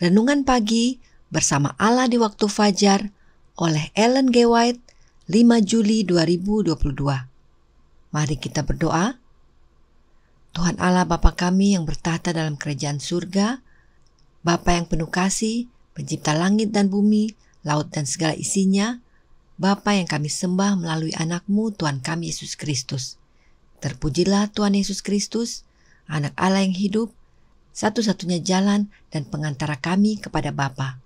Renungan Pagi bersama Allah di Waktu Fajar oleh Ellen G. White 5 Juli 2022 Mari kita berdoa Tuhan Allah Bapa kami yang bertahta dalam kerajaan surga Bapa yang penuh kasih, pencipta langit dan bumi, laut dan segala isinya Bapa yang kami sembah melalui anakmu Tuhan kami Yesus Kristus Terpujilah Tuhan Yesus Kristus, anak Allah yang hidup satu-satunya jalan dan pengantara kami kepada Bapa.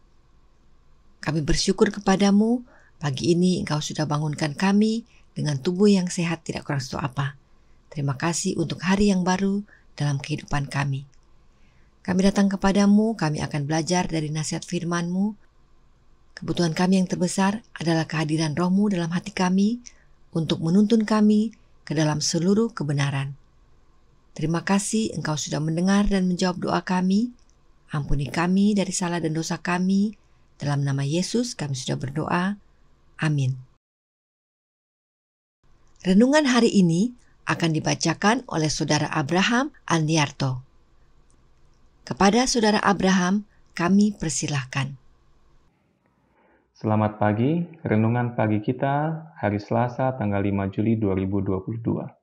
Kami bersyukur kepadamu, pagi ini engkau sudah bangunkan kami dengan tubuh yang sehat tidak kurang satu apa. Terima kasih untuk hari yang baru dalam kehidupan kami. Kami datang kepadamu, kami akan belajar dari nasihat FirmanMu. Kebutuhan kami yang terbesar adalah kehadiran rohmu dalam hati kami untuk menuntun kami ke dalam seluruh kebenaran. Terima kasih engkau sudah mendengar dan menjawab doa kami. Ampuni kami dari salah dan dosa kami. Dalam nama Yesus kami sudah berdoa. Amin. Renungan hari ini akan dibacakan oleh Saudara Abraham Alniarto. Kepada Saudara Abraham, kami persilahkan. Selamat pagi, renungan pagi kita hari Selasa tanggal 5 Juli 2022.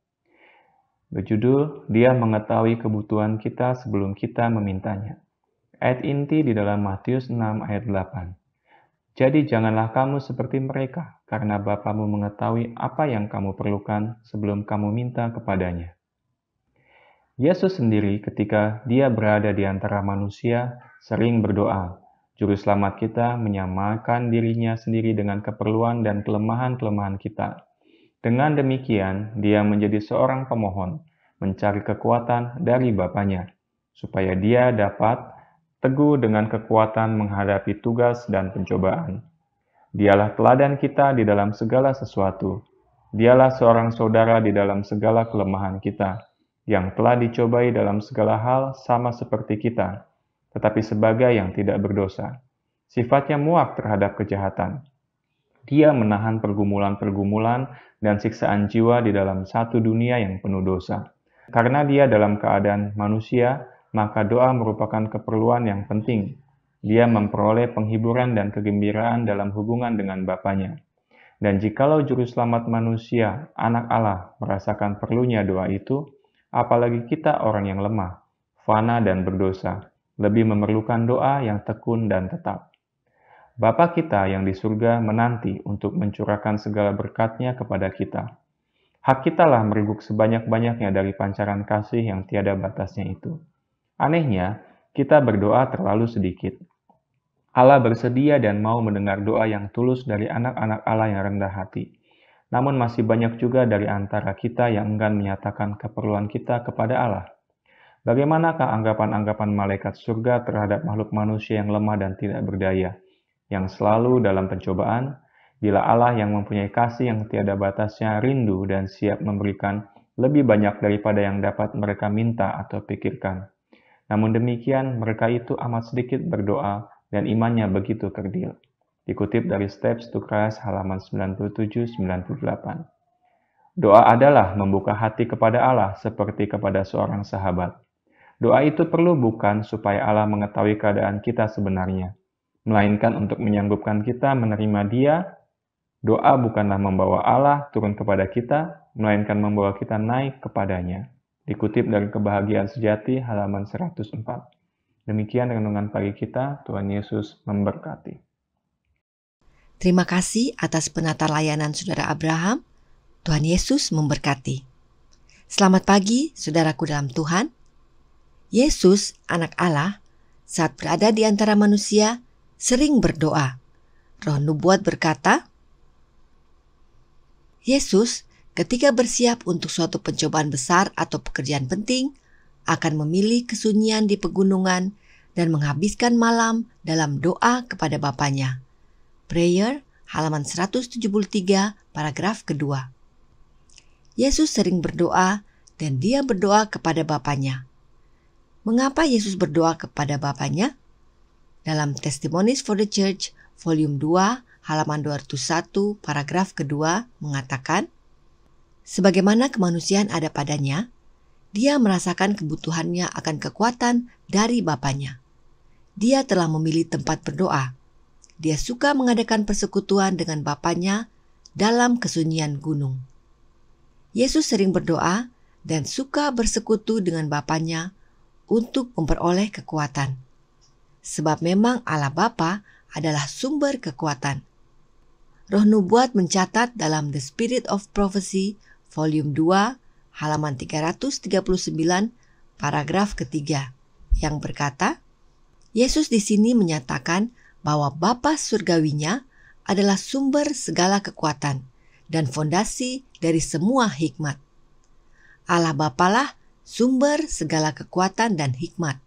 Berjudul, Dia mengetahui kebutuhan kita sebelum kita memintanya. Ayat inti di dalam Matius 6 ayat 8. Jadi janganlah kamu seperti mereka, karena Bapamu mengetahui apa yang kamu perlukan sebelum kamu minta kepadanya. Yesus sendiri ketika dia berada di antara manusia sering berdoa. Juru selamat kita menyamakan dirinya sendiri dengan keperluan dan kelemahan-kelemahan kita dengan demikian, dia menjadi seorang pemohon, mencari kekuatan dari Bapaknya, supaya dia dapat teguh dengan kekuatan menghadapi tugas dan pencobaan. Dialah teladan kita di dalam segala sesuatu. Dialah seorang saudara di dalam segala kelemahan kita, yang telah dicobai dalam segala hal sama seperti kita, tetapi sebagai yang tidak berdosa. Sifatnya muak terhadap kejahatan. Dia menahan pergumulan-pergumulan dan siksaan jiwa di dalam satu dunia yang penuh dosa. Karena dia dalam keadaan manusia, maka doa merupakan keperluan yang penting. Dia memperoleh penghiburan dan kegembiraan dalam hubungan dengan Bapaknya. Dan jikalau juru selamat manusia, anak Allah, merasakan perlunya doa itu, apalagi kita orang yang lemah, fana dan berdosa, lebih memerlukan doa yang tekun dan tetap. Bapa kita yang di surga menanti untuk mencurahkan segala berkatnya kepada kita. Hak kitalah meriguk sebanyak-banyaknya dari pancaran kasih yang tiada batasnya itu. Anehnya, kita berdoa terlalu sedikit. Allah bersedia dan mau mendengar doa yang tulus dari anak-anak Allah yang rendah hati. Namun masih banyak juga dari antara kita yang enggan menyatakan keperluan kita kepada Allah. Bagaimanakah anggapan-anggapan malaikat surga terhadap makhluk manusia yang lemah dan tidak berdaya? yang selalu dalam pencobaan, bila Allah yang mempunyai kasih yang tiada batasnya rindu dan siap memberikan lebih banyak daripada yang dapat mereka minta atau pikirkan. Namun demikian, mereka itu amat sedikit berdoa dan imannya begitu kerdil. Dikutip dari Steps to Christ halaman 97-98. Doa adalah membuka hati kepada Allah seperti kepada seorang sahabat. Doa itu perlu bukan supaya Allah mengetahui keadaan kita sebenarnya, melainkan untuk menyanggupkan kita menerima Dia. Doa bukanlah membawa Allah turun kepada kita, melainkan membawa kita naik kepadanya. Dikutip dari Kebahagiaan Sejati halaman 104. Demikian renungan pagi kita, Tuhan Yesus memberkati. Terima kasih atas penata layanan Saudara Abraham. Tuhan Yesus memberkati. Selamat pagi, saudaraku dalam Tuhan. Yesus, anak Allah, saat berada di antara manusia, sering berdoa. Roh Nubuat berkata, Yesus ketika bersiap untuk suatu pencobaan besar atau pekerjaan penting, akan memilih kesunyian di pegunungan dan menghabiskan malam dalam doa kepada Bapaknya. Prayer halaman 173 paragraf kedua. Yesus sering berdoa dan dia berdoa kepada Bapaknya. Mengapa Yesus berdoa kepada Bapaknya? dalam Testimonies for the Church, volume 2, halaman 201, paragraf kedua, mengatakan, Sebagaimana kemanusiaan ada padanya, dia merasakan kebutuhannya akan kekuatan dari Bapaknya. Dia telah memilih tempat berdoa. Dia suka mengadakan persekutuan dengan Bapaknya dalam kesunyian gunung. Yesus sering berdoa dan suka bersekutu dengan Bapaknya untuk memperoleh kekuatan sebab memang Allah Bapa adalah sumber kekuatan. Roh Nubuat mencatat dalam The Spirit of Prophecy, volume 2, halaman 339, paragraf ketiga, yang berkata, Yesus di sini menyatakan bahwa Bapa surgawinya adalah sumber segala kekuatan dan fondasi dari semua hikmat. Allah Bapalah sumber segala kekuatan dan hikmat.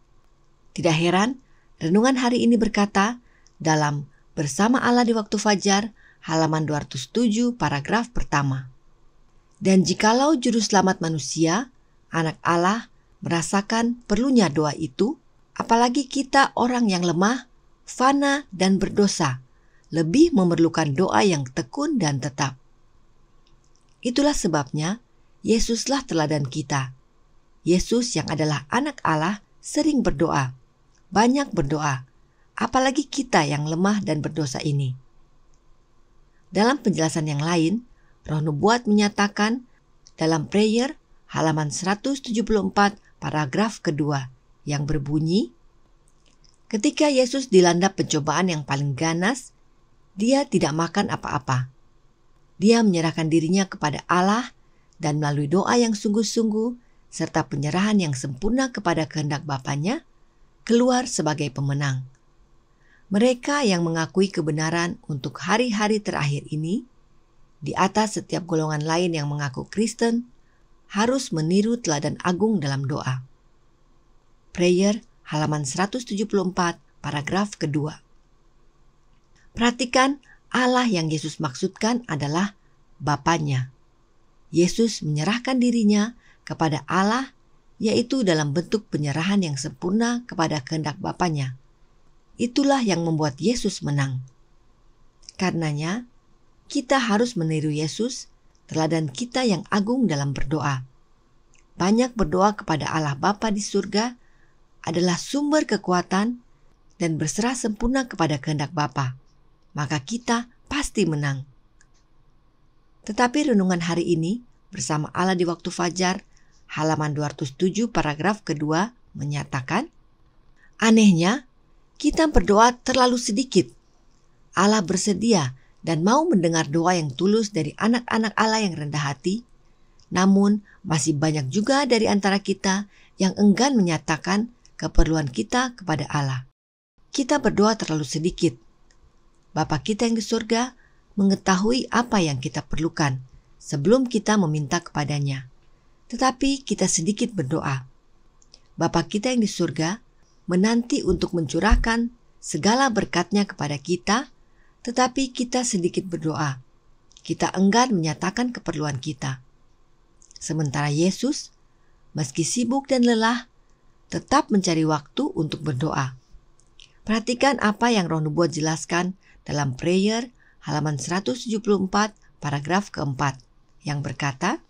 Tidak heran Renungan hari ini berkata dalam Bersama Allah di waktu fajar, halaman 207 paragraf pertama. Dan jikalau juru selamat manusia, anak Allah merasakan perlunya doa itu, apalagi kita orang yang lemah, fana dan berdosa, lebih memerlukan doa yang tekun dan tetap. Itulah sebabnya Yesuslah teladan kita. Yesus yang adalah anak Allah sering berdoa banyak berdoa, apalagi kita yang lemah dan berdosa ini. Dalam penjelasan yang lain, Roh Nubuat menyatakan dalam prayer halaman 174 paragraf kedua yang berbunyi, Ketika Yesus dilanda pencobaan yang paling ganas, dia tidak makan apa-apa. Dia menyerahkan dirinya kepada Allah dan melalui doa yang sungguh-sungguh serta penyerahan yang sempurna kepada kehendak Bapaknya, keluar sebagai pemenang. Mereka yang mengakui kebenaran untuk hari-hari terakhir ini, di atas setiap golongan lain yang mengaku Kristen, harus meniru teladan agung dalam doa. Prayer halaman 174, paragraf kedua. Perhatikan Allah yang Yesus maksudkan adalah Bapaknya. Yesus menyerahkan dirinya kepada Allah yaitu dalam bentuk penyerahan yang sempurna kepada kehendak Bapaknya. Itulah yang membuat Yesus menang. Karenanya, kita harus meniru Yesus, teladan kita yang agung dalam berdoa. Banyak berdoa kepada Allah Bapa di surga adalah sumber kekuatan dan berserah sempurna kepada kehendak Bapa. Maka kita pasti menang. Tetapi renungan hari ini bersama Allah di waktu fajar – halaman 207 paragraf kedua menyatakan, Anehnya, kita berdoa terlalu sedikit. Allah bersedia dan mau mendengar doa yang tulus dari anak-anak Allah yang rendah hati. Namun, masih banyak juga dari antara kita yang enggan menyatakan keperluan kita kepada Allah. Kita berdoa terlalu sedikit. Bapa kita yang di surga mengetahui apa yang kita perlukan sebelum kita meminta kepadanya. Tetapi kita sedikit berdoa. Bapa kita yang di surga menanti untuk mencurahkan segala berkatnya kepada kita, tetapi kita sedikit berdoa. Kita enggan menyatakan keperluan kita. Sementara Yesus, meski sibuk dan lelah, tetap mencari waktu untuk berdoa. Perhatikan apa yang Roh Nubuat jelaskan dalam prayer halaman 174 paragraf keempat yang berkata,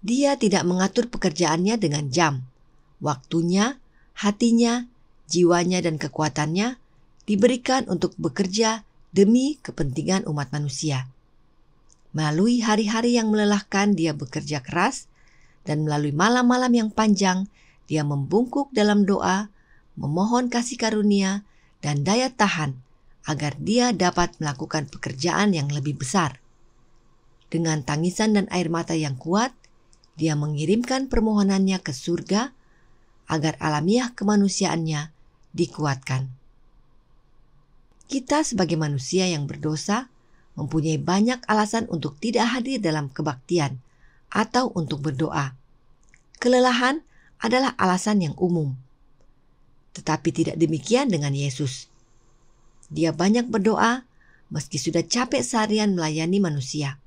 dia tidak mengatur pekerjaannya dengan jam. Waktunya, hatinya, jiwanya, dan kekuatannya diberikan untuk bekerja demi kepentingan umat manusia. Melalui hari-hari yang melelahkan, dia bekerja keras, dan melalui malam-malam yang panjang, dia membungkuk dalam doa, memohon kasih karunia, dan daya tahan agar dia dapat melakukan pekerjaan yang lebih besar. Dengan tangisan dan air mata yang kuat, dia mengirimkan permohonannya ke surga agar alamiah kemanusiaannya dikuatkan. Kita sebagai manusia yang berdosa mempunyai banyak alasan untuk tidak hadir dalam kebaktian atau untuk berdoa. Kelelahan adalah alasan yang umum. Tetapi tidak demikian dengan Yesus. Dia banyak berdoa meski sudah capek seharian melayani manusia.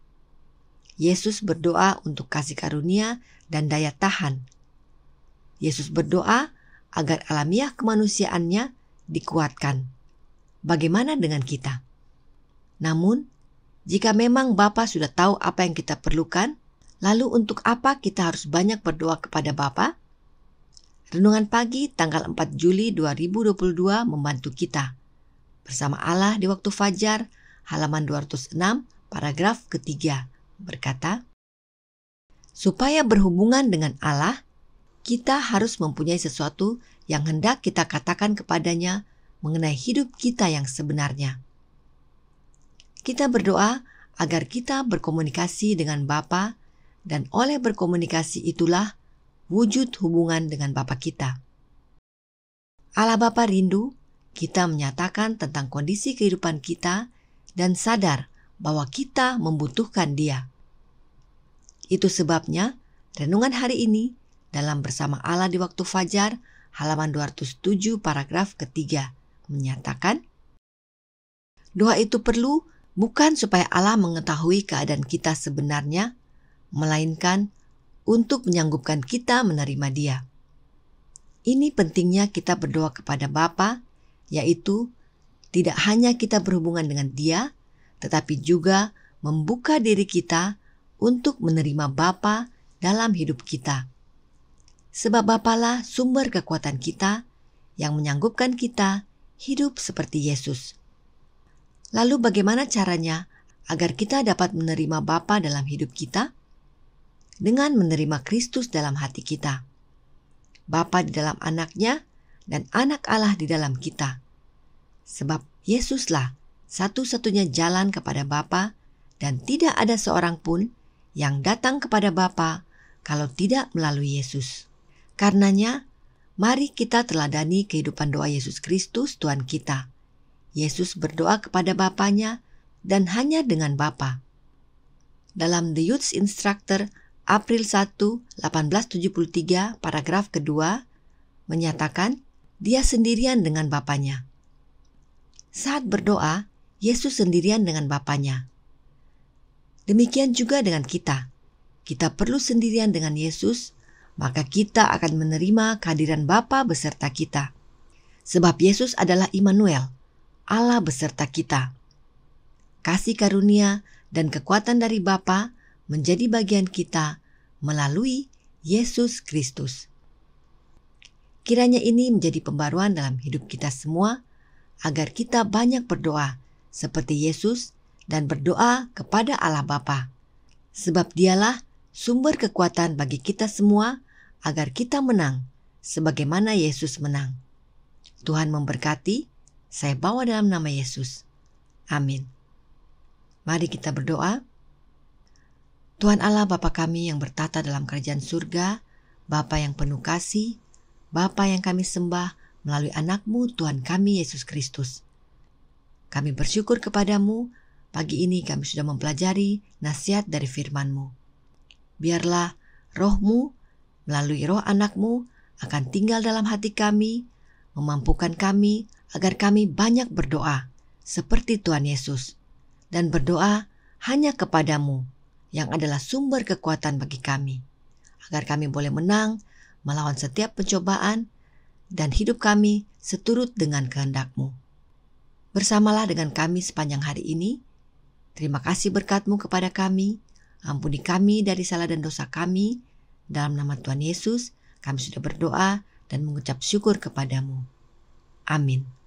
Yesus berdoa untuk kasih karunia dan daya tahan. Yesus berdoa agar alamiah kemanusiaannya dikuatkan. Bagaimana dengan kita? Namun, jika memang Bapa sudah tahu apa yang kita perlukan, lalu untuk apa kita harus banyak berdoa kepada Bapa? Renungan pagi tanggal 4 Juli 2022 membantu kita. Bersama Allah di waktu fajar, halaman 206, paragraf ketiga berkata, "Supaya berhubungan dengan Allah, kita harus mempunyai sesuatu yang hendak kita katakan kepadanya mengenai hidup kita yang sebenarnya. Kita berdoa agar kita berkomunikasi dengan Bapa dan oleh berkomunikasi itulah wujud hubungan dengan Bapa kita. Allah Bapa rindu kita menyatakan tentang kondisi kehidupan kita dan sadar bahwa kita membutuhkan Dia. Itu sebabnya renungan hari ini dalam bersama Allah di waktu fajar halaman 207 paragraf ketiga menyatakan Doa itu perlu bukan supaya Allah mengetahui keadaan kita sebenarnya, melainkan untuk menyanggupkan kita menerima Dia. Ini pentingnya kita berdoa kepada Bapa, yaitu tidak hanya kita berhubungan dengan Dia, tetapi juga membuka diri kita untuk menerima Bapa dalam hidup kita. Sebab Bapalah sumber kekuatan kita yang menyanggupkan kita hidup seperti Yesus. Lalu bagaimana caranya agar kita dapat menerima Bapa dalam hidup kita? Dengan menerima Kristus dalam hati kita. Bapa di dalam anaknya dan anak Allah di dalam kita. Sebab Yesuslah satu-satunya jalan kepada Bapa dan tidak ada seorang pun yang datang kepada Bapa kalau tidak melalui Yesus. Karenanya, mari kita teladani kehidupan doa Yesus Kristus Tuhan kita. Yesus berdoa kepada Bapaknya dan hanya dengan Bapa. Dalam The Youth Instructor April 1, 1873, paragraf kedua, menyatakan dia sendirian dengan Bapaknya. Saat berdoa, Yesus sendirian dengan Bapaknya. Demikian juga dengan kita. Kita perlu sendirian dengan Yesus, maka kita akan menerima kehadiran Bapa beserta kita. Sebab Yesus adalah Immanuel, Allah beserta kita. Kasih karunia dan kekuatan dari Bapa menjadi bagian kita melalui Yesus Kristus. Kiranya ini menjadi pembaruan dalam hidup kita semua, agar kita banyak berdoa seperti Yesus dan berdoa kepada Allah Bapa. Sebab dialah sumber kekuatan bagi kita semua agar kita menang sebagaimana Yesus menang. Tuhan memberkati, saya bawa dalam nama Yesus. Amin. Mari kita berdoa. Tuhan Allah Bapa kami yang bertata dalam kerajaan surga, Bapa yang penuh kasih, Bapa yang kami sembah melalui anakmu Tuhan kami Yesus Kristus. Kami bersyukur kepadamu, pagi ini kami sudah mempelajari nasihat dari FirmanMu. Biarlah rohmu melalui roh anakmu akan tinggal dalam hati kami, memampukan kami agar kami banyak berdoa seperti Tuhan Yesus dan berdoa hanya kepadamu yang adalah sumber kekuatan bagi kami agar kami boleh menang melawan setiap pencobaan dan hidup kami seturut dengan kehendakmu bersamalah dengan kami sepanjang hari ini. Terima kasih berkatmu kepada kami. Ampuni kami dari salah dan dosa kami. Dalam nama Tuhan Yesus, kami sudah berdoa dan mengucap syukur kepadamu. Amin.